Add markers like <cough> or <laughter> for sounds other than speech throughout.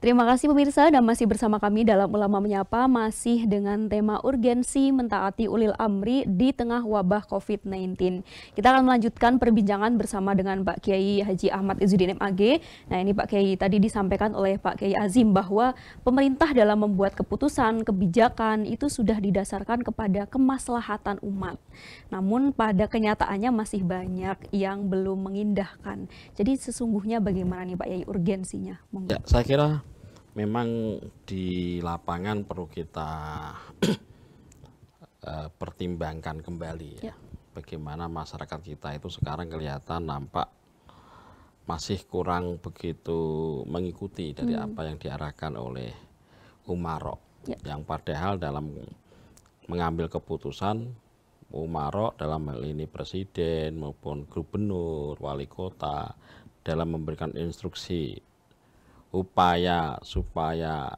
Terima kasih pemirsa dan masih bersama kami dalam Ulama Menyapa masih dengan tema urgensi mentaati ulil amri di tengah wabah COVID-19. Kita akan melanjutkan perbincangan bersama dengan Pak Kiai Haji Ahmad M MAG. Nah ini Pak Kiai tadi disampaikan oleh Pak Kiai Azim bahwa pemerintah dalam membuat keputusan, kebijakan itu sudah didasarkan kepada kemaslahatan umat. Namun pada kenyataannya masih banyak yang belum mengindahkan. Jadi sesungguhnya bagaimana nih Pak Kiai urgensinya? Ya, saya kira memang di lapangan perlu kita <clears throat> eh, pertimbangkan kembali ya. ya. Bagaimana masyarakat kita itu sekarang kelihatan nampak masih kurang begitu mengikuti dari hmm. apa yang diarahkan oleh Umarok ya. yang padahal dalam mengambil keputusan Umarok dalam hal ini presiden maupun gubernur, wali kota dalam memberikan instruksi upaya supaya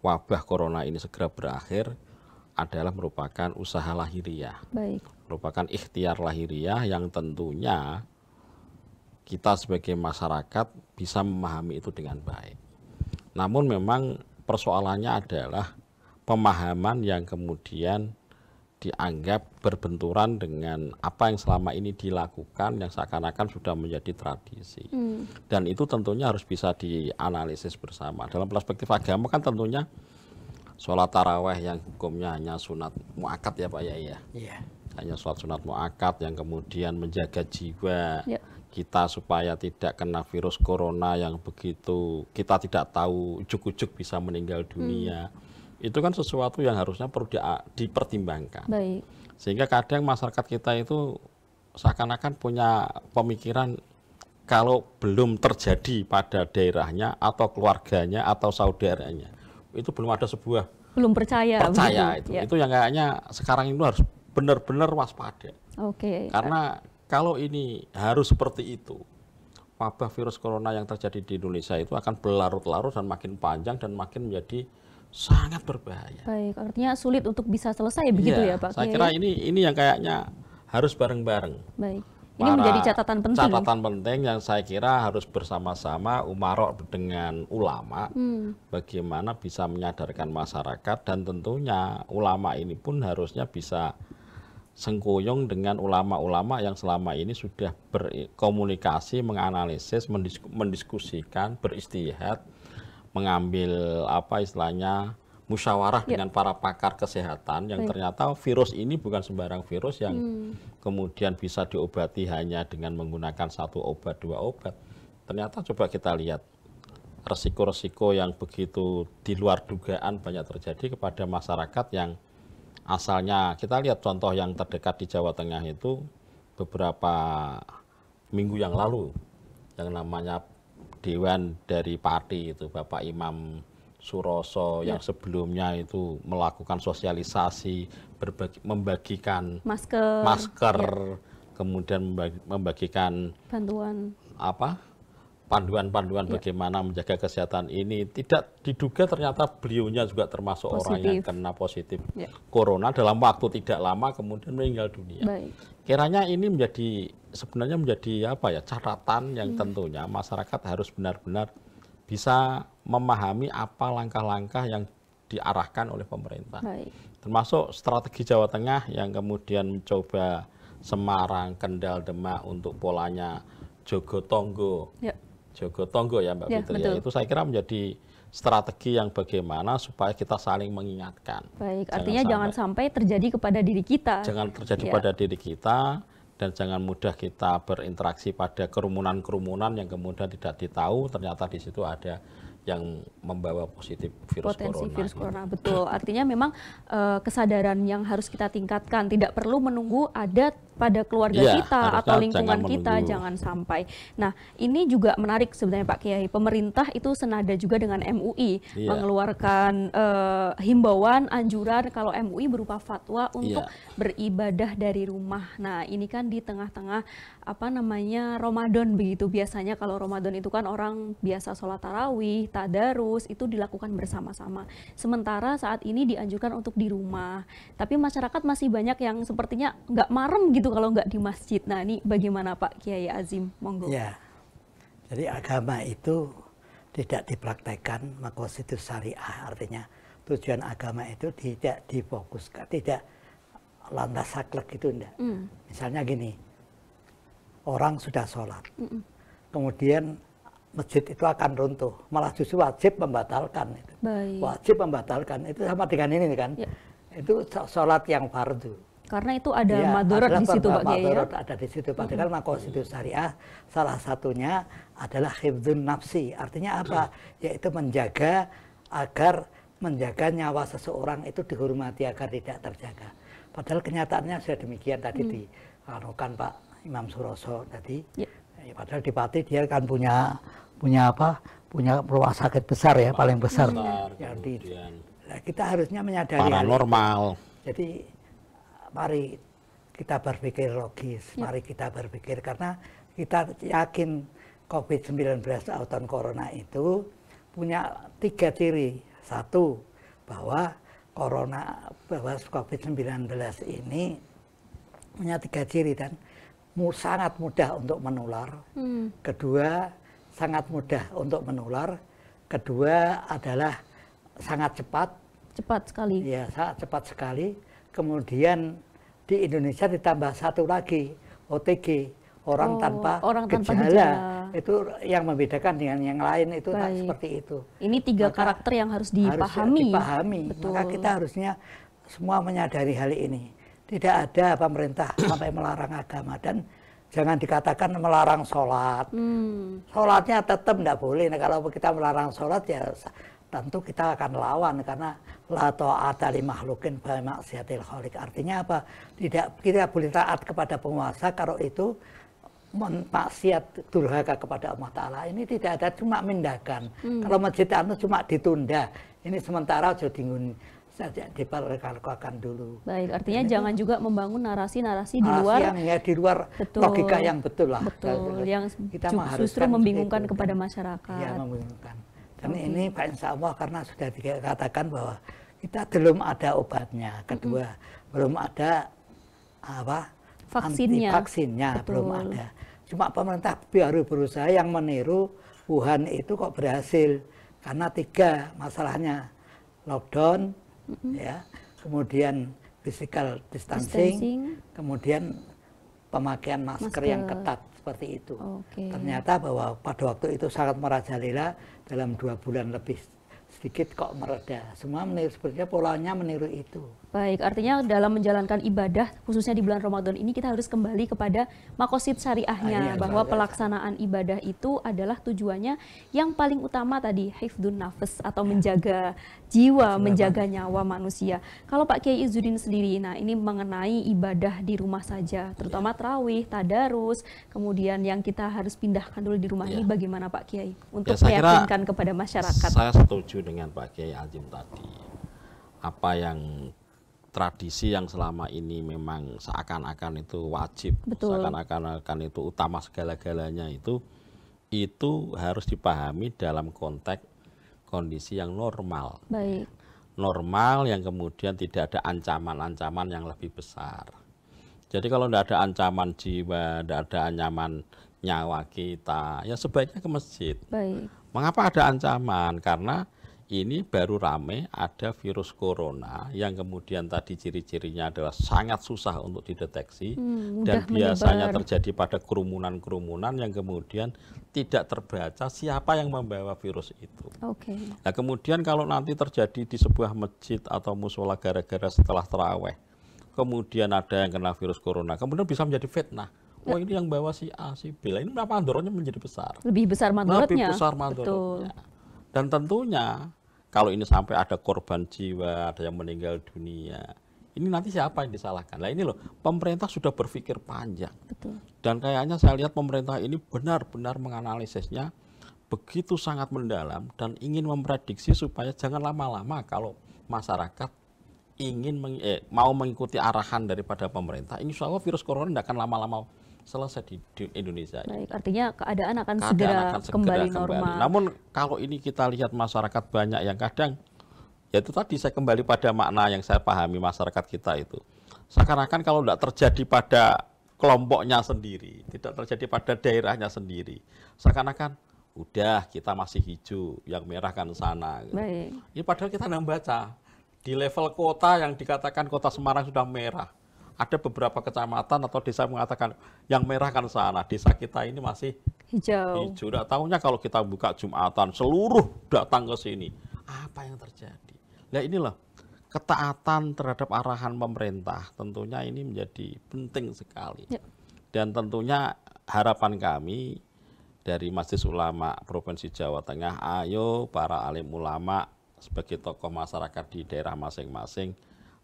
wabah corona ini segera berakhir adalah merupakan usaha lahiriah. Baik. Merupakan ikhtiar lahiriah yang tentunya kita sebagai masyarakat bisa memahami itu dengan baik. Namun memang persoalannya adalah pemahaman yang kemudian dianggap berbenturan dengan apa yang selama ini dilakukan yang seakan-akan sudah menjadi tradisi. Hmm. Dan itu tentunya harus bisa dianalisis bersama. Dalam perspektif agama kan tentunya sholat taraweh yang hukumnya hanya sunat muakat ya Pak ya iya Yeah. Hanya sholat sunat muakat yang kemudian menjaga jiwa yeah. kita supaya tidak kena virus corona yang begitu kita tidak tahu ujuk-ujuk bisa meninggal dunia. Hmm itu kan sesuatu yang harusnya perlu di, dipertimbangkan. Baik. Sehingga kadang masyarakat kita itu seakan-akan punya pemikiran kalau belum terjadi pada daerahnya atau keluarganya atau saudaranya itu belum ada sebuah belum percaya percaya begitu. itu ya. itu yang kayaknya sekarang itu harus benar-benar waspada. Oke. Okay, Karena kalau ini harus seperti itu wabah virus corona yang terjadi di Indonesia itu akan berlarut-larut dan makin panjang dan makin menjadi sangat berbahaya. Baik, artinya sulit untuk bisa selesai iya, begitu ya, ya Pak. Saya kira ya? ini ini yang kayaknya harus bareng-bareng. Baik. Ini Para menjadi catatan penting. Ya? Catatan penting yang saya kira harus bersama-sama Umarok dengan ulama hmm. bagaimana bisa menyadarkan masyarakat dan tentunya ulama ini pun harusnya bisa sengkuyung dengan ulama-ulama yang selama ini sudah berkomunikasi, menganalisis, mendiskusikan, beristihad mengambil apa istilahnya musyawarah ya. dengan para pakar kesehatan yang Baik. ternyata virus ini bukan sembarang virus yang hmm. kemudian bisa diobati hanya dengan menggunakan satu obat dua obat. Ternyata coba kita lihat resiko-resiko yang begitu di luar dugaan banyak terjadi kepada masyarakat yang asalnya kita lihat contoh yang terdekat di Jawa Tengah itu beberapa minggu yang lalu yang namanya dewan dari Parti itu Bapak Imam Suroso ya. yang sebelumnya itu melakukan sosialisasi berbagi, membagikan masker, masker ya. kemudian membagikan bantuan apa panduan-panduan yeah. bagaimana menjaga kesehatan ini tidak diduga ternyata beliaunya juga termasuk positif. orang yang kena positif yeah. corona dalam waktu tidak lama kemudian meninggal dunia. Baik. Kiranya ini menjadi sebenarnya menjadi apa ya catatan yang hmm. tentunya masyarakat harus benar-benar bisa memahami apa langkah-langkah yang diarahkan oleh pemerintah. Baik. Termasuk strategi Jawa Tengah yang kemudian mencoba Semarang, Kendal, Demak untuk polanya Jogotongo. Ya. Joko Tonggo ya Mbak ya, Fitri. Ya. Itu saya kira menjadi strategi yang bagaimana supaya kita saling mengingatkan. Baik, jangan artinya sampai, jangan sampai terjadi kepada diri kita. Jangan terjadi ya. pada diri kita dan jangan mudah kita berinteraksi pada kerumunan-kerumunan yang kemudian tidak ditahu ternyata di situ ada yang membawa positif virus potensi corona. virus corona betul artinya memang e, kesadaran yang harus kita tingkatkan tidak perlu menunggu ada pada keluarga ya, kita atau lingkungan jangan kita menunggu. jangan sampai. Nah, ini juga menarik sebenarnya Pak Kiai. Pemerintah itu senada juga dengan MUI ya. mengeluarkan uh, himbauan anjuran kalau MUI berupa fatwa iya. untuk ya. beribadah dari rumah. Nah, ini kan di tengah-tengah apa namanya Ramadan begitu. Biasanya kalau Ramadan itu kan orang biasa sholat tarawih, tadarus itu dilakukan bersama-sama. Sementara saat ini dianjurkan untuk di rumah. Tapi masyarakat masih banyak yang sepertinya nggak marem gitu itu kalau nggak di masjid. Nah ini bagaimana Pak Kiai Azim? Monggo. Ya, jadi agama itu tidak dipraktekkan makosidus syariah artinya tujuan agama itu tidak difokuskan tidak lantas saklek gitu enggak mm. misalnya gini orang sudah sholat mm -mm. kemudian masjid itu akan runtuh malah justru wajib membatalkan itu wajib membatalkan itu sama dengan ini kan yeah. itu sholat yang fardu karena itu ada iya, ya, madorot di situ Pak Kiai. ya? ada di situ. Padahal hmm. makos syariah salah satunya adalah hibdun nafsi. Artinya apa? Yaitu menjaga agar menjaga nyawa seseorang itu dihormati agar tidak terjaga. Padahal kenyataannya sudah demikian tadi hmm. dilakukan Pak Imam Suroso tadi. Ya. ya. Padahal di Pati dia kan punya punya apa? Punya rumah sakit besar ya, paling besar. Jadi ya, di, kita harusnya menyadari paranormal. Jadi mari kita berpikir logis, ya. mari kita berpikir karena kita yakin COVID-19 atau corona itu punya tiga ciri. Satu, bahwa corona bahwa COVID-19 ini punya tiga ciri dan sangat mudah untuk menular. Hmm. Kedua, sangat mudah untuk menular. Kedua adalah sangat cepat. Cepat sekali. Iya, sangat cepat sekali kemudian di Indonesia ditambah satu lagi OTG orang oh, tanpa orang tanpa gejala. itu yang membedakan dengan yang lain itu Baik. seperti itu. Ini tiga Maka karakter yang harus dipahami. Harus dipahami. Betul. Maka kita harusnya semua menyadari hal ini. Tidak ada pemerintah <coughs> sampai melarang agama dan jangan dikatakan melarang sholat. Hmm. Sholatnya tetap tidak boleh. Nah, kalau kita melarang sholat ya tentu kita akan lawan karena la taat li makhlukin banyak maksiatil khaliq. Artinya apa? Tidak kita boleh taat kepada penguasa kalau itu maksiat durhaka kepada Allah Ta'ala ini tidak ada cuma mindakan hmm. kalau masjid itu anu cuma ditunda ini sementara jodingun saja diperkalkuakan dulu baik artinya ini jangan itu, juga membangun narasi-narasi di luar yang ya di luar betul, logika yang betul lah betul kita yang kita justru membingungkan kan. kepada masyarakat ya, membingungkan dan okay. ini Pak Insya Allah karena sudah dikatakan bahwa kita belum ada obatnya. Kedua, -hmm. belum ada apa? Vaksinnya. vaksinnya belum ada. Cuma pemerintah baru berusaha yang meniru Wuhan itu kok berhasil karena tiga masalahnya lockdown, mm -hmm. ya, kemudian physical distancing, distancing, kemudian pemakaian masker, masker. yang ketat seperti itu. Okay. Ternyata bahwa pada waktu itu sangat merajalela dalam dua bulan lebih sedikit kok mereda. Semua meniru sepertinya polanya meniru itu. Baik, artinya dalam menjalankan ibadah khususnya di bulan Ramadan ini kita harus kembali kepada makosid syariahnya ah, iya, bahwa pelaksanaan ibadah itu adalah tujuannya yang paling utama tadi hifdun nafas atau menjaga jiwa, Sebenarnya. menjaga nyawa manusia. Kalau Pak Kiai Izudin sendiri nah ini mengenai ibadah di rumah saja, terutama iya. terawih, tadarus, kemudian yang kita harus pindahkan dulu di rumah ya. ini iya. bagaimana Pak Kiai untuk ya, meyakinkan kepada masyarakat? Saya setuju dengan Pak Kiai Aljim tadi. Apa yang tradisi yang selama ini memang seakan-akan itu wajib, seakan-akan itu utama segala-galanya itu itu harus dipahami dalam konteks kondisi yang normal. Baik. Normal yang kemudian tidak ada ancaman-ancaman yang lebih besar. Jadi kalau tidak ada ancaman jiwa, tidak ada ancaman nyawa kita, ya sebaiknya ke masjid. Baik. Mengapa ada ancaman? Karena ini baru rame ada virus corona yang kemudian tadi ciri-cirinya adalah sangat susah untuk dideteksi hmm, dan biasanya menyebar. terjadi pada kerumunan-kerumunan yang kemudian tidak terbaca siapa yang membawa virus itu. Okay. Nah kemudian kalau nanti terjadi di sebuah masjid atau musola gara-gara setelah teraweh, kemudian ada yang kena virus corona, kemudian bisa menjadi fitnah. Wah ya. oh, ini yang bawa si A, si B. Ini mandorotnya menjadi besar. Lebih besar mandorotnya. Lebih besar mandorotnya. Dan tentunya kalau ini sampai ada korban jiwa, ada yang meninggal dunia, ini nanti siapa yang disalahkan? Nah ini loh, pemerintah sudah berpikir panjang. Betul. Dan kayaknya saya lihat pemerintah ini benar-benar menganalisisnya begitu sangat mendalam dan ingin memprediksi supaya jangan lama-lama kalau masyarakat ingin meng, eh, mau mengikuti arahan daripada pemerintah, insya Allah virus corona tidak akan lama-lama selesai di, di Indonesia. Baik, artinya keadaan akan keadaan segera, akan segera kembali, kembali normal. Namun kalau ini kita lihat masyarakat banyak yang kadang ya itu tadi saya kembali pada makna yang saya pahami masyarakat kita itu. Seakan-akan kalau tidak terjadi pada kelompoknya sendiri, tidak terjadi pada daerahnya sendiri. Seakan-akan udah kita masih hijau, yang merah kan sana. Gitu. Baik. Ini padahal kita baca di level kota yang dikatakan kota Semarang sudah merah ada beberapa kecamatan atau desa mengatakan yang merah kan sana, desa kita ini masih hijau. Hijau. Nah, tahunya kalau kita buka jumatan seluruh datang ke sini, apa yang terjadi? Nah inilah ketaatan terhadap arahan pemerintah tentunya ini menjadi penting sekali. Ya. Dan tentunya harapan kami dari Majelis Ulama Provinsi Jawa Tengah, ayo para alim ulama sebagai tokoh masyarakat di daerah masing-masing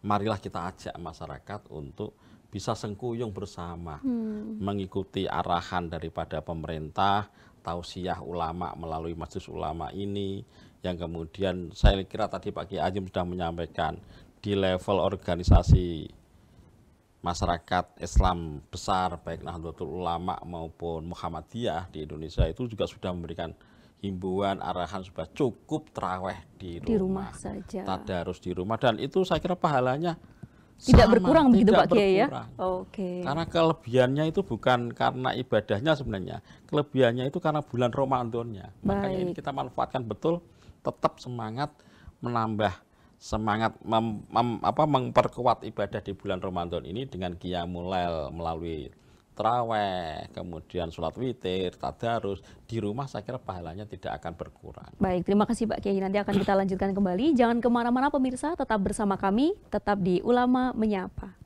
marilah kita ajak masyarakat untuk bisa sengkuyung bersama, hmm. mengikuti arahan daripada pemerintah, tausiah ulama melalui majelis ulama ini, yang kemudian saya kira tadi Pak Kiai Ajim sudah menyampaikan di level organisasi masyarakat Islam besar baik Nahdlatul Ulama maupun Muhammadiyah di Indonesia itu juga sudah memberikan himbauan arahan sudah cukup terawih di rumah, di rumah saja. harus di rumah dan itu saya kira pahalanya tidak sama, berkurang tidak begitu Pak Kiai ya. Oke. Okay. Karena kelebihannya itu bukan karena ibadahnya sebenarnya. Kelebihannya itu karena bulan Ramadannya. Makanya ini kita manfaatkan betul tetap semangat menambah semangat mem, mem, apa memperkuat ibadah di bulan Ramadan ini dengan qiyamul lail melalui traweh, kemudian sholat witir, tadarus, di rumah saya kira pahalanya tidak akan berkurang. Baik, terima kasih Pak Kiai. Nanti akan kita lanjutkan kembali. Jangan kemana-mana pemirsa, tetap bersama kami, tetap di Ulama Menyapa.